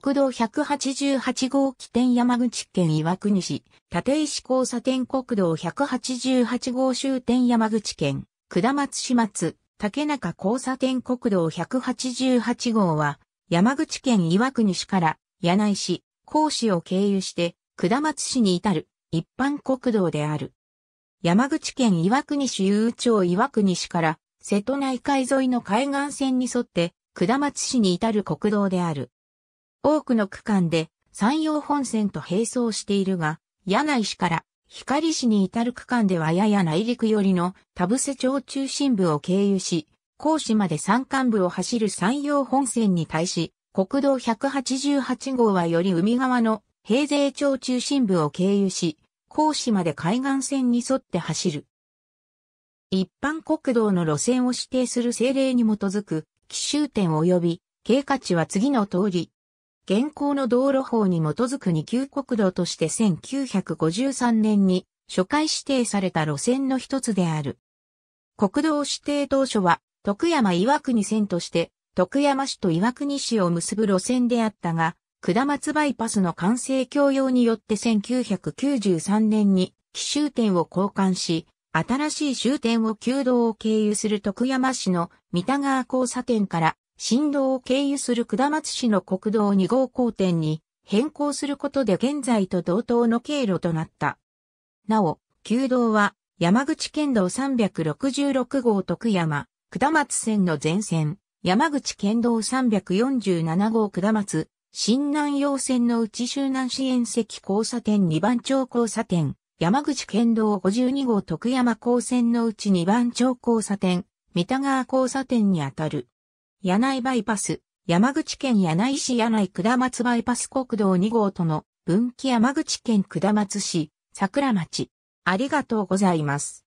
国道188号起点山口県岩国市、立石交差点国道188号終点山口県、下松市松、竹中交差点国道188号は、山口県岩国市から柳井市、甲市を経由して、下松市に至る一般国道である。山口県岩国市有町岩国市から瀬戸内海沿いの海岸線に沿って下松市に至る国道である。多くの区間で山陽本線と並走しているが、柳井市から光市に至る区間ではやや内陸寄りの田伏町中心部を経由し、甲子まで山間部を走る山陽本線に対し、国道188号はより海側の平勢町中心部を経由し、甲子まで海岸線に沿って走る。一般国道の路線を指定する政令に基づく、奇襲点及び経過値は次の通り、現行の道路法に基づく二級国道として1953年に初回指定された路線の一つである。国道指定当初は、徳山岩国線として、徳山市と岩国市を結ぶ路線であったが、下松バイパスの完成供用によって1993年に奇終点を交換し、新しい終点を旧道を経由する徳山市の三田川交差点から振動を経由する下松市の国道2号交点に変更することで現在と同等の経路となった。なお、旧道は山口県道366号徳山、下松線の前線、山口県道347号下松、新南洋線の内周南支援席交差点2番町交差点、山口県道52号徳山交線のうち2番町交差点、三田川交差点にあたる。柳井バイパス、山口県柳井市柳井下松バイパス国道2号との分岐山口県下松市、桜町。ありがとうございます。